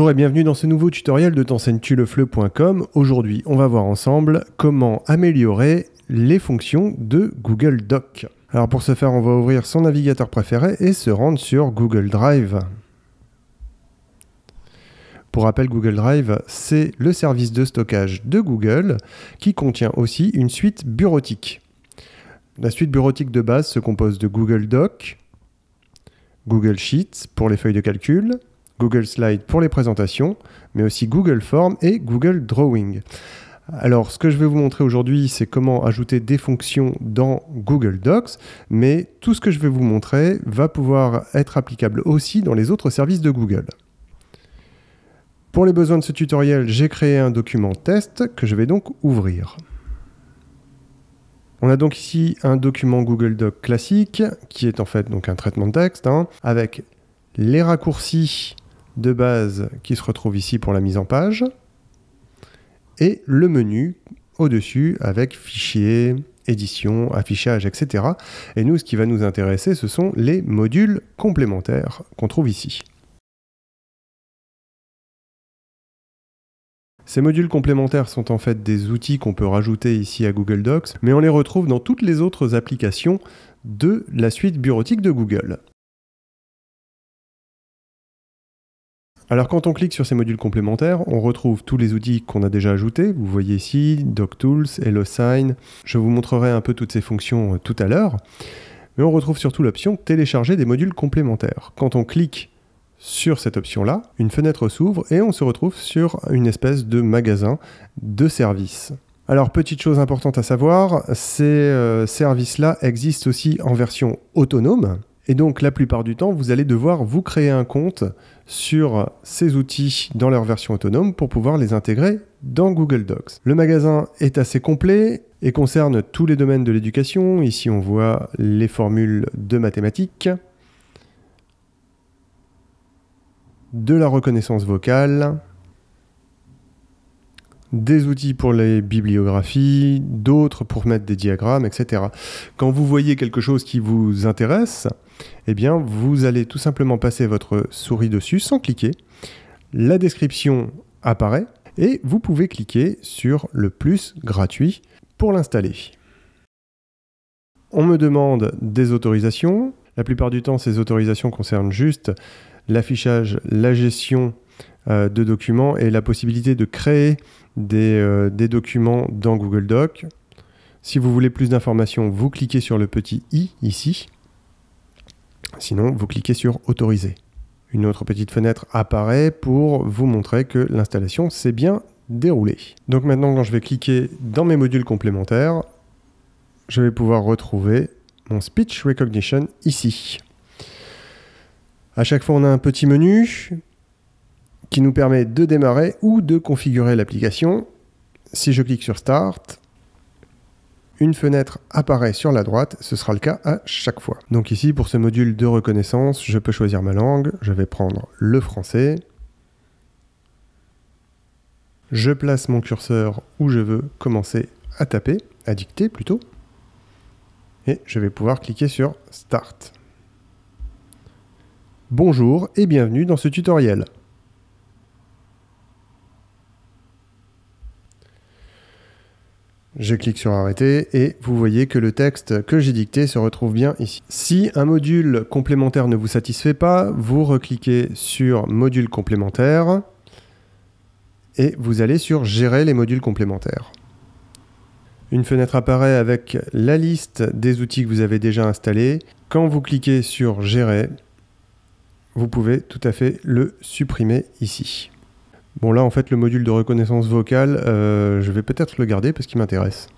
Bonjour et bienvenue dans ce nouveau tutoriel de tenseignes tu le Aujourd'hui, on va voir ensemble comment améliorer les fonctions de Google Doc. Alors pour ce faire, on va ouvrir son navigateur préféré et se rendre sur Google Drive. Pour rappel, Google Drive, c'est le service de stockage de Google qui contient aussi une suite bureautique. La suite bureautique de base se compose de Google Doc, Google Sheets pour les feuilles de calcul, Google Slides pour les présentations, mais aussi Google Form et Google Drawing. Alors, ce que je vais vous montrer aujourd'hui, c'est comment ajouter des fonctions dans Google Docs, mais tout ce que je vais vous montrer va pouvoir être applicable aussi dans les autres services de Google. Pour les besoins de ce tutoriel, j'ai créé un document test que je vais donc ouvrir. On a donc ici un document Google Doc classique, qui est en fait donc un traitement de texte, hein, avec les raccourcis de base qui se retrouve ici pour la mise en page, et le menu au-dessus avec fichier, édition, affichage, etc. Et nous, ce qui va nous intéresser, ce sont les modules complémentaires qu'on trouve ici. Ces modules complémentaires sont en fait des outils qu'on peut rajouter ici à Google Docs, mais on les retrouve dans toutes les autres applications de la suite bureautique de Google. Alors quand on clique sur ces modules complémentaires, on retrouve tous les outils qu'on a déjà ajoutés. Vous voyez ici DocTools, HelloSign. Je vous montrerai un peu toutes ces fonctions euh, tout à l'heure. Mais on retrouve surtout l'option Télécharger des modules complémentaires. Quand on clique sur cette option-là, une fenêtre s'ouvre et on se retrouve sur une espèce de magasin de services. Alors, petite chose importante à savoir, ces euh, services-là existent aussi en version autonome. Et donc, la plupart du temps, vous allez devoir vous créer un compte sur ces outils dans leur version autonome pour pouvoir les intégrer dans Google Docs. Le magasin est assez complet et concerne tous les domaines de l'éducation. Ici, on voit les formules de mathématiques, de la reconnaissance vocale, des outils pour les bibliographies, d'autres pour mettre des diagrammes, etc. Quand vous voyez quelque chose qui vous intéresse, eh bien, vous allez tout simplement passer votre souris dessus sans cliquer. La description apparaît et vous pouvez cliquer sur le plus gratuit pour l'installer. On me demande des autorisations. La plupart du temps, ces autorisations concernent juste l'affichage, la gestion euh, de documents et la possibilité de créer euh, des, documents dans Google Docs Si vous voulez plus d'informations, vous cliquez sur le petit i ici. Sinon, vous cliquez sur Autoriser. Une autre petite fenêtre apparaît pour vous montrer que l'installation s'est bien déroulée. Donc maintenant, quand je vais cliquer dans mes modules complémentaires, je vais pouvoir retrouver mon speech recognition ici. À chaque fois, on a un petit menu qui nous permet de démarrer ou de configurer l'application. Si je clique sur Start, une fenêtre apparaît sur la droite, ce sera le cas à chaque fois. Donc ici, pour ce module de reconnaissance, je peux choisir ma langue, je vais prendre le français. Je place mon curseur où je veux commencer à taper, à dicter plutôt. Et je vais pouvoir cliquer sur Start. Bonjour et bienvenue dans ce tutoriel. Je clique sur arrêter et vous voyez que le texte que j'ai dicté se retrouve bien ici. Si un module complémentaire ne vous satisfait pas, vous recliquez sur module complémentaire et vous allez sur gérer les modules complémentaires. Une fenêtre apparaît avec la liste des outils que vous avez déjà installés. Quand vous cliquez sur Gérer, vous pouvez tout à fait le supprimer ici. Bon là en fait le module de reconnaissance vocale, euh, je vais peut-être le garder parce qu'il m'intéresse.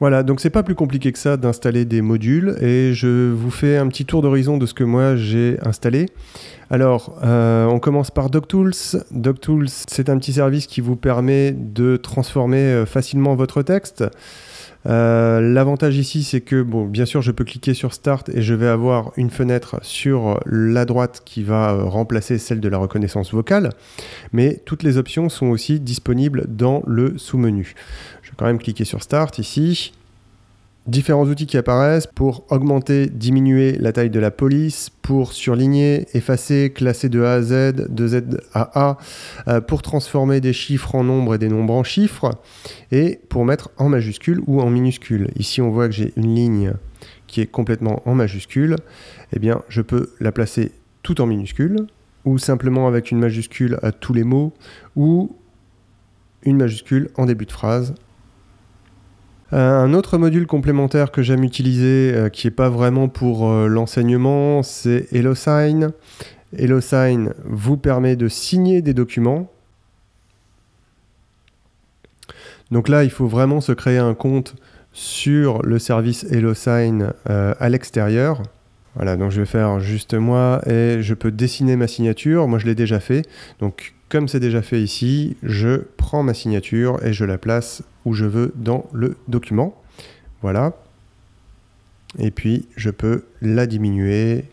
Voilà, donc c'est pas plus compliqué que ça d'installer des modules et je vous fais un petit tour d'horizon de ce que moi j'ai installé. Alors, euh, on commence par DocTools. DocTools, c'est un petit service qui vous permet de transformer euh, facilement votre texte. Euh, l'avantage ici, c'est que, bon, bien sûr, je peux cliquer sur Start et je vais avoir une fenêtre sur la droite qui va euh, remplacer celle de la reconnaissance vocale, mais toutes les options sont aussi disponibles dans le sous-menu. Je vais quand même cliquer sur Start ici différents outils qui apparaissent pour augmenter, diminuer la taille de la police, pour surligner, effacer, classer de A à Z, de Z à A, euh, pour transformer des chiffres en nombres et des nombres en chiffres, et pour mettre en majuscule ou en minuscule. Ici, on voit que j'ai une ligne qui est complètement en majuscule. Eh bien, je peux la placer tout en minuscule, ou simplement avec une majuscule à tous les mots, ou une majuscule en début de phrase, euh, un autre module complémentaire que j'aime utiliser, euh, qui n'est pas vraiment pour euh, l'enseignement, c'est HelloSign. HelloSign vous permet de signer des documents. Donc là, il faut vraiment se créer un compte sur le service HelloSign à l'extérieur. Voilà, donc je vais faire juste moi et je peux dessiner ma signature. Moi, je l'ai déjà fait. Donc, comme c'est déjà fait ici, je prends ma signature et je la place où je veux dans le document. Voilà. Et puis, je peux la diminuer,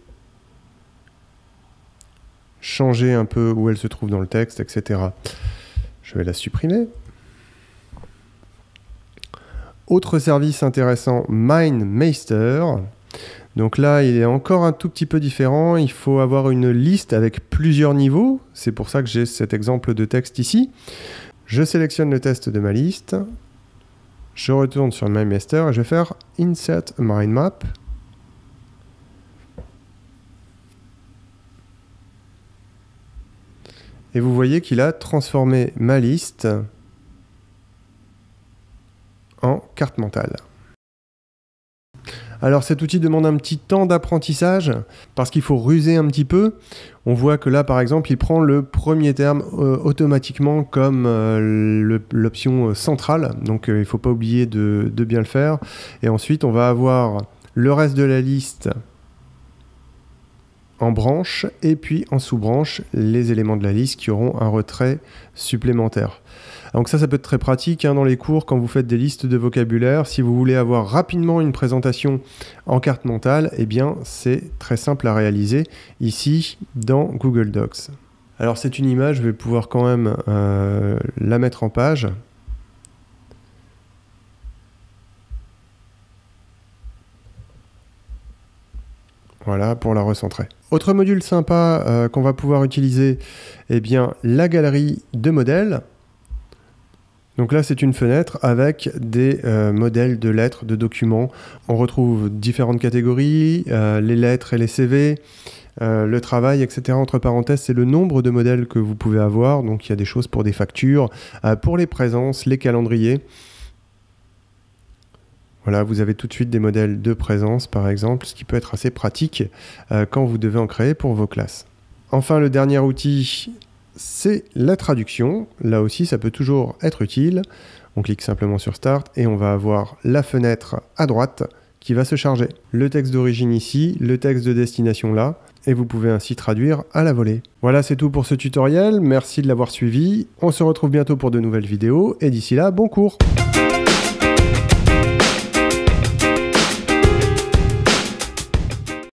changer un peu où elle se trouve dans le texte, etc. Je vais la supprimer. Autre service intéressant, MindMeister. Donc là, il est encore un tout petit peu différent. Il faut avoir une liste avec plusieurs niveaux. C'est pour ça que j'ai cet exemple de texte ici. Je sélectionne le test de ma liste. Je retourne sur le master et je vais faire Insert Mindmap. Mind Map. Et vous voyez qu'il a transformé ma liste en carte mentale. Alors cet outil demande un petit temps d'apprentissage parce qu'il faut ruser un petit peu. On voit que là, par exemple, il prend le premier terme euh, automatiquement comme euh, l'option euh, centrale. Donc il ne faut pas oublier de bien le faire. Et ensuite, on va avoir le reste de la liste en branche et puis en sous-branche les éléments de la liste qui auront un retrait supplémentaire. Donc ça, ça peut être très pratique hein, dans les cours quand vous faites des listes de vocabulaire. Si vous voulez avoir rapidement une présentation en carte mentale, eh bien c'est très simple à réaliser ici dans Google Docs. Alors c'est une image, je vais pouvoir quand même euh, la mettre en page. Voilà, pour la recentrer. Autre module sympa euh, qu'on va pouvoir utiliser, eh bien, la galerie de modèles. Donc là, c'est une fenêtre avec des euh, modèles de lettres, de documents. On retrouve différentes catégories, euh, les lettres et les CV, le travail, etc. Entre parenthèses, c'est le nombre de modèles que vous pouvez avoir. Donc il y a des choses pour des factures, pour les présences, les calendriers. Voilà, vous avez tout de suite des modèles de présence, par exemple, ce qui peut être assez pratique euh, quand vous devez en créer pour vos classes. Enfin, le dernier outil, c'est la traduction. Là aussi, ça peut toujours être utile. On clique simplement sur Start et on va avoir la fenêtre à droite qui va se charger. Le texte d'origine ici, le texte de destination là, et vous pouvez ainsi traduire à la volée. Voilà, c'est tout pour ce tutoriel. Merci de l'avoir suivi. On se retrouve bientôt pour de nouvelles vidéos et d'ici là, bon cours